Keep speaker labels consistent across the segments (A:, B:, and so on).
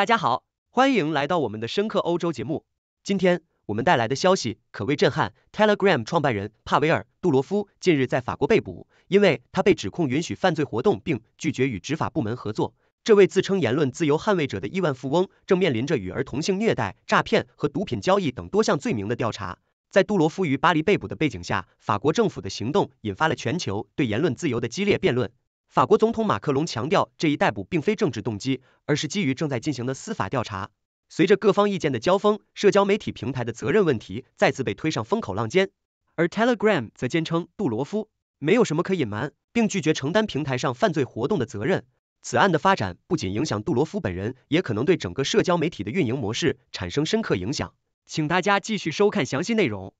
A: 大家好，欢迎来到我们的深刻欧洲节目。今天我们带来的消息可谓震撼。Telegram 创办人帕维尔·杜罗夫近日在法国被捕，因为他被指控允许犯罪活动，并拒绝与执法部门合作。这位自称言论自由捍卫者的亿万富翁正面临着与儿童性虐待、诈骗和毒品交易等多项罪名的调查。在杜罗夫于巴黎被捕的背景下，法国政府的行动引发了全球对言论自由的激烈辩论。法国总统马克龙强调，这一逮捕并非政治动机，而是基于正在进行的司法调查。随着各方意见的交锋，社交媒体平台的责任问题再次被推上风口浪尖。而 Telegram 则坚称，杜罗夫没有什么可隐瞒，并拒绝承担平台上犯罪活动的责任。此案的发展不仅影响杜罗夫本人，也可能对整个社交媒体的运营模式产生深刻影响。请大家继续收看详细内容。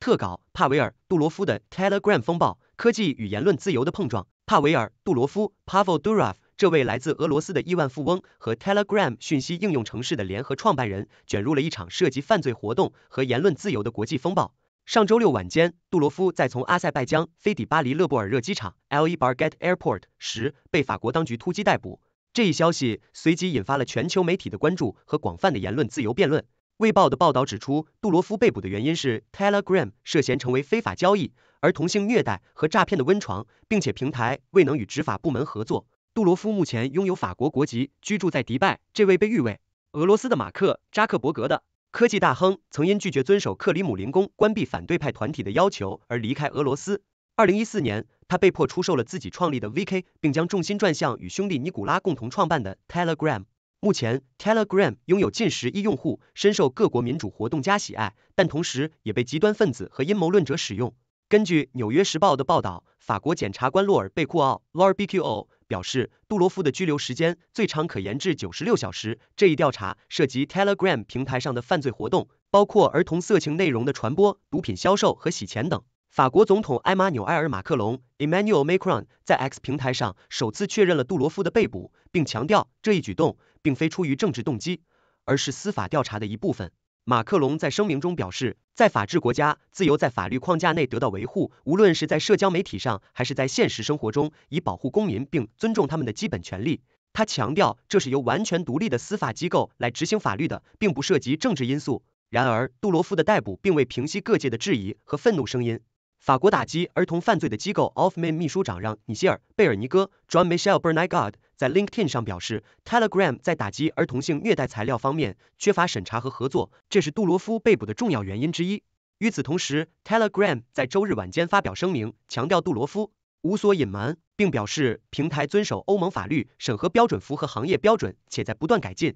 A: 特稿：帕维尔·杜罗夫的 Telegram 风暴：科技与言论自由的碰撞。帕维尔·杜罗夫 （Pavel Durov），这位来自俄罗斯的亿万富翁和 Telegram 讯息应用城市的联合创办人，卷入了一场涉及犯罪活动和言论自由的国际风暴。上周六晚间，杜罗夫在从阿塞拜疆飞抵巴黎勒布尔热机场 （Le b a r g e t Airport） 时，被法国当局突击逮捕。这一消息随即引发了全球媒体的关注和广泛的言论自由辩论。《卫报》的报道指出，杜罗夫被捕的原因是 Telegram 涉嫌成为非法交易。而同性虐待和诈骗的温床，并且平台未能与执法部门合作。杜罗夫目前拥有法国国籍，居住在迪拜。这位被誉为“俄罗斯的马克扎克伯格”的科技大亨，曾因拒绝遵守克里姆林宫关闭反对派团体的要求而离开俄罗斯。二零一四年，他被迫出售了自己创立的 VK，并将重心转向与兄弟尼古拉共同创办的 Telegram。目前，Telegram 拥有近十亿用户，深受各国民主活动家喜爱，但同时也被极端分子和阴谋论者使用。根据《纽约时报》的报道，法国检察官洛尔贝库奥 （Lor B Q O） 表示，杜罗夫的拘留时间最长可延至九十六小时。这一调查涉及 Telegram 平台上的犯罪活动，包括儿童色情内容的传播、毒品销售和洗钱等。法国总统埃马纽埃尔·马克龙 （Emmanuel Macron） 在 X 平台上首次确认了杜罗夫的被捕，并强调这一举动并非出于政治动机，而是司法调查的一部分。马克龙在声明中表示，在法治国家，自由在法律框架内得到维护，无论是在社交媒体上还是在现实生活中，以保护公民并尊重他们的基本权利。他强调，这是由完全独立的司法机构来执行法律的，并不涉及政治因素。然而，杜罗夫的逮捕并未平息各界的质疑和愤怒声音。法国打击儿童犯罪的机构 o f f m a n 秘书长让·尼希尔·贝尔尼戈 j o h n Michel Bernigard） 在 LinkedIn 上表示，Telegram 在打击儿童性虐待材料方面缺乏审查和合作，这是杜罗夫被捕的重要原因之一。与此同时，Telegram 在周日晚间发表声明，强调杜罗夫无所隐瞒，并表示平台遵守欧盟法律审核标准，符合行业标准，且在不断改进。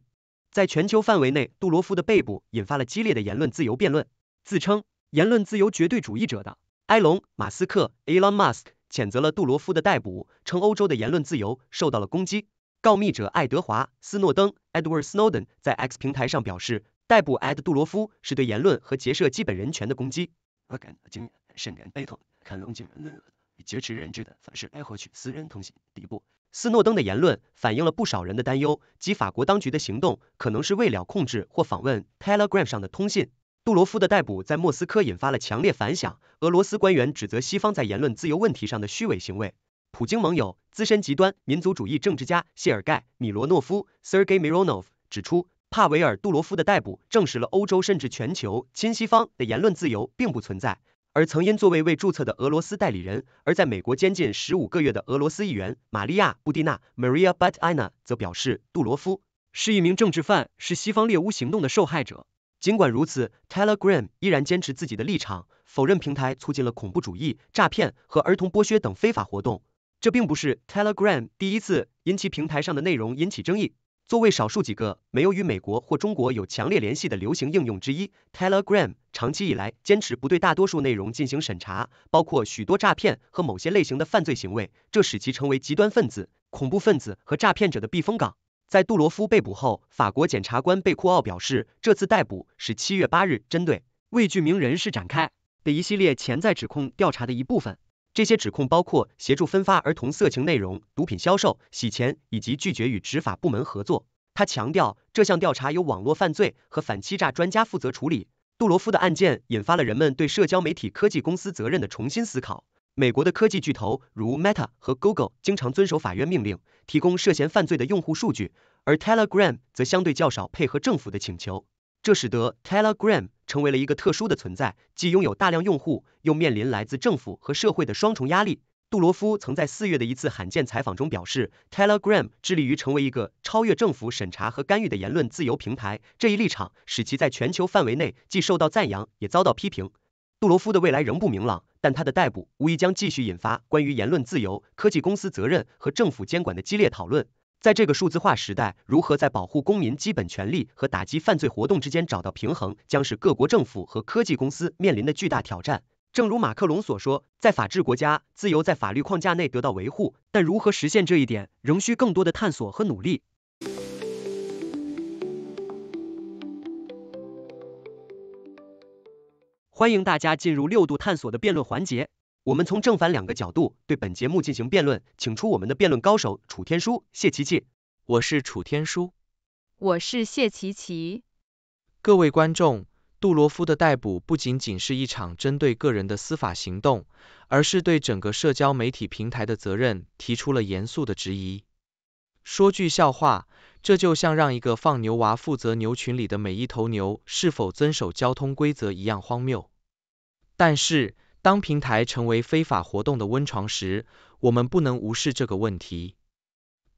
A: 在全球范围内，杜罗夫的被捕引发了激烈的言论自由辩论。自称言论自由绝对主义者的埃隆·马斯克 （Elon Musk）。谴责了杜罗夫的逮捕，称欧洲的言论自由受到了攻击。告密者爱德华·斯诺登 （Edward Snowden） 在 X 平台上表示，逮捕埃德·杜罗夫是对言论和结社基本人权的攻击。我感感到惊甚悲痛，看龙井人劫持人质的，是获取私人通信底部。斯诺登的言论反映了不少人的担忧，即法国当局的行动可能是为了控制或访问 Telegram 上的通信。杜罗夫的逮捕在莫斯科引发了强烈反响。俄罗斯官员指责西方在言论自由问题上的虚伪行为。普京盟友、资深极端民族主义政治家谢尔盖·米罗诺夫 （Sergey Mironov） 指出，帕维尔·杜罗夫的逮捕证实了欧洲甚至全球亲西方的言论自由并不存在。而曾因作为未注册的俄罗斯代理人而在美国监禁十五个月的俄罗斯议员玛利亚·布蒂娜 （Maria Butina） 则表示，杜罗夫是一名政治犯，是西方猎巫行动的受害者。尽管如此，Telegram 依然坚持自己的立场，否认平台促进了恐怖主义、诈骗和儿童剥削等非法活动。这并不是 Telegram 第一次因其平台上的内容引起争议。作为少数几个没有与美国或中国有强烈联系的流行应用之一，Telegram 长期以来坚持不对大多数内容进行审查，包括许多诈骗和某些类型的犯罪行为，这使其成为极端分子、恐怖分子和诈骗者的避风港。在杜罗夫被捕后，法国检察官贝库奥表示，这次逮捕是七月八日针对未具名人士展开的一系列潜在指控调查的一部分。这些指控包括协助分发儿童色情内容、毒品销售、洗钱以及拒绝与执法部门合作。他强调，这项调查由网络犯罪和反欺诈专家负责处理。杜罗夫的案件引发了人们对社交媒体科技公司责任的重新思考。美国的科技巨头如 Meta 和 Google 经常遵守法院命令，提供涉嫌犯罪的用户数据，而 Telegram 则相对较少配合政府的请求。这使得 Telegram 成为了一个特殊的存在，既拥有大量用户，又面临来自政府和社会的双重压力。杜罗夫曾在四月的一次罕见采访中表示，Telegram 致力于成为一个超越政府审查和干预的言论自由平台。这一立场使其在全球范围内既受到赞扬，也遭到批评。杜罗夫的未来仍不明朗。但他的逮捕无疑将继续引发关于言论自由、科技公司责任和政府监管的激烈讨论。在这个数字化时代，如何在保护公民基本权利和打击犯罪活动之间找到平衡，将是各国政府和科技公司面临的巨大挑战。正如马克龙所说，在法治国家，自由在法律框架内得到维护，但如何实现这一点，仍需更多的探索和努力。欢迎大家进入六度探索的辩论环节，我们从正反两个角度对本节目进行辩论，请出我们的辩论高手楚天舒、谢琪琪。我是楚天舒，我是
B: 谢琪琪。各位观众，杜罗夫的逮捕不仅仅是一场针对个人的司法行动，而是对整个社交媒体平台的责任提出了严肃的质疑。说句笑话。这就像让一个放牛娃负责牛群里的每一头牛是否遵守交通规则一样荒谬。但是，当平台成为非法活动的温床时，我们不能无视这个问题。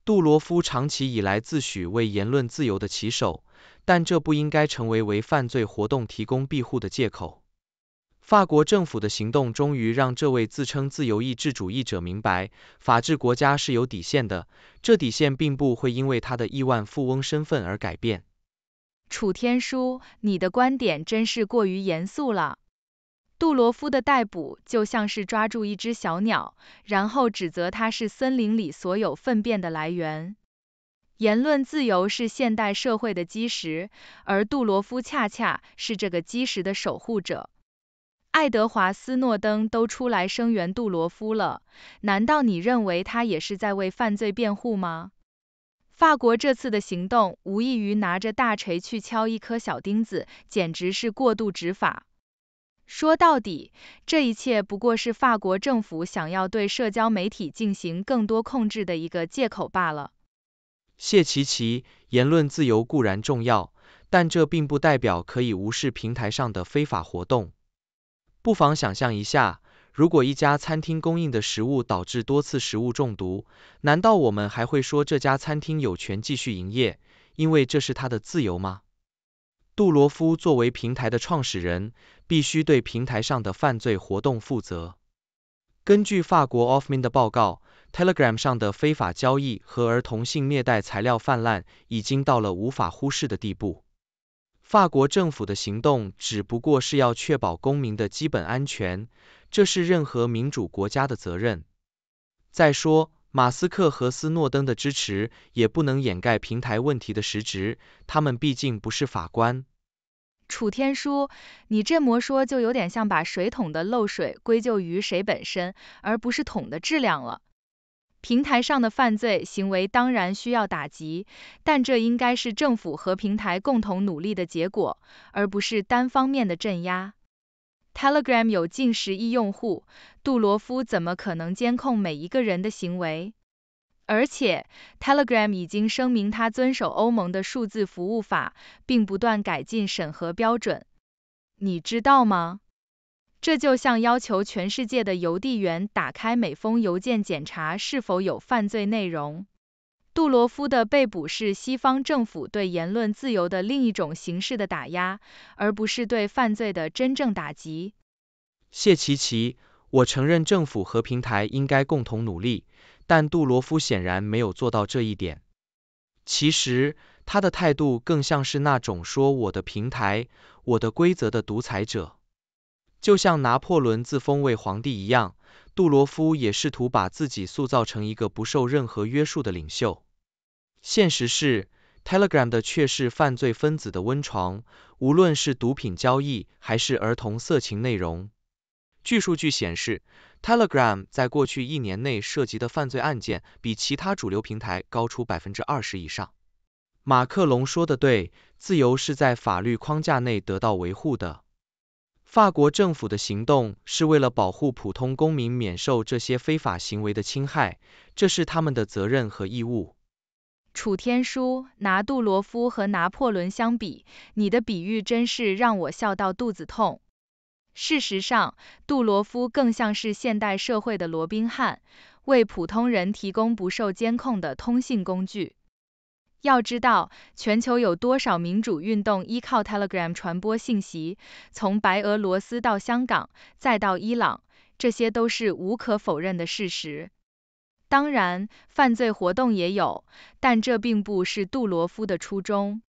B: 杜罗夫长期以来自诩为言论自由的旗手，但这不应该成为为犯罪活动提供庇护的借口。法国政府的行动终于让这位自称自由意志主义者明白，法治国家是有底线的，这底线并不会因为他的亿万富翁身份而改变。
C: 楚天舒，你的观点真是过于严肃了。杜罗夫的逮捕就像是抓住一只小鸟，然后指责它是森林里所有粪便的来源。言论自由是现代社会的基石，而杜罗夫恰恰是这个基石的守护者。爱德华斯诺登都出来声援杜罗夫了，难道你认为他也是在为犯罪辩护吗？法国这次的行动无异于拿着大锤去敲一颗小钉子，简直是过度执法。说到底，这一切不过是法国政府想要对社交媒体进行更多控制的一个借口罢了。
B: 谢奇奇，言论自由固然重要，但这并不代表可以无视平台上的非法活动。不妨想象一下，如果一家餐厅供应的食物导致多次食物中毒，难道我们还会说这家餐厅有权继续营业，因为这是他的自由吗？杜罗夫作为平台的创始人，必须对平台上的犯罪活动负责。根据法国 o f f m i n 的报告，Telegram 上的非法交易和儿童性虐待材料泛滥，已经到了无法忽视的地步。法国政府的行动只不过是要确保公民的基本安全，这是任何民主国家的责任。再说，马斯克和斯诺登的支持也不能掩盖平台问题的实质，他们毕竟不是法官。
C: 楚天舒，你这么说就有点像把水桶的漏水归咎于谁本身，而不是桶的质量了。平台上的犯罪行为当然需要打击，但这应该是政府和平台共同努力的结果，而不是单方面的镇压。Telegram 有近十亿用户，杜罗夫怎么可能监控每一个人的行为？而且，Telegram 已经声明他遵守欧盟的数字服务法，并不断改进审核标准。你知道吗？这就像要求全世界的邮递员打开每封邮件，检查是否有犯罪内容。杜罗夫的被捕是西方政府对言论自由的另一种形式的打压，而不是对犯罪的真正打击。
B: 谢奇奇，我承认政府和平台应该共同努力，但杜罗夫显然没有做到这一点。其实，他的态度更像是那种说“我的平台，我的规则”的独裁者。就像拿破仑自封为皇帝一样，杜罗夫也试图把自己塑造成一个不受任何约束的领袖。现实是，Telegram 的却是犯罪分子的温床，无论是毒品交易还是儿童色情内容。据数据显示，Telegram 在过去一年内涉及的犯罪案件比其他主流平台高出百分之二十以上。马克龙说的对，自由是在法律框架内得到维护的。法国政府的行动是为了保护普通公民免受这些非法行为的侵害，这是他们的责任和义务。
C: 楚天舒拿杜罗夫和拿破仑相比，你的比喻真是让我笑到肚子痛。事实上，杜罗夫更像是现代社会的罗宾汉，为普通人提供不受监控的通信工具。要知道，全球有多少民主运动依靠 Telegram 传播信息，从白俄罗斯到香港，再到伊朗，这些都是无可否认的事实。当然，犯罪活动也有，但这并不是杜罗夫的初衷。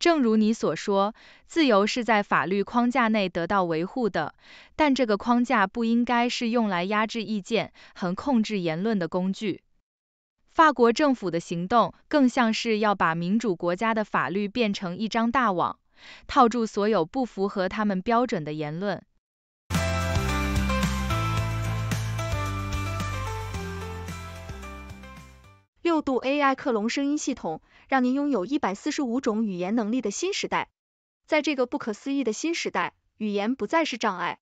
C: 正如你所说，自由是在法律框架内得到维护的，但这个框架不应该是用来压制意见和控制言论的工具。法国政府的行动更像是要把民主国家的法律变成一张大网，套住所有不符合他们标准的言论。
D: 六度 AI 克隆声音系统，让您拥有一百四十五种语言能力的新时代。在这个不可思议的新时代，语言不再是障碍。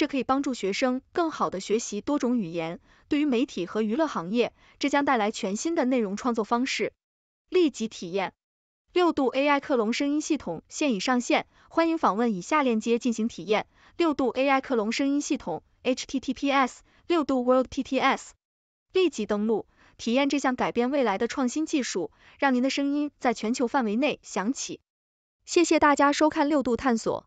D: 这可以帮助学生更好的学习多种语言，对于媒体和娱乐行业，这将带来全新的内容创作方式。立即体验六度 AI 克隆声音系统现已上线，欢迎访问以下链接进行体验：六度 AI 克隆声音系统 h t t p s 六度 w o r l d t t s 立即登录，体验这项改变未来的创新技术，让您的声音在全球范围内响起。谢谢大家收看六度探索。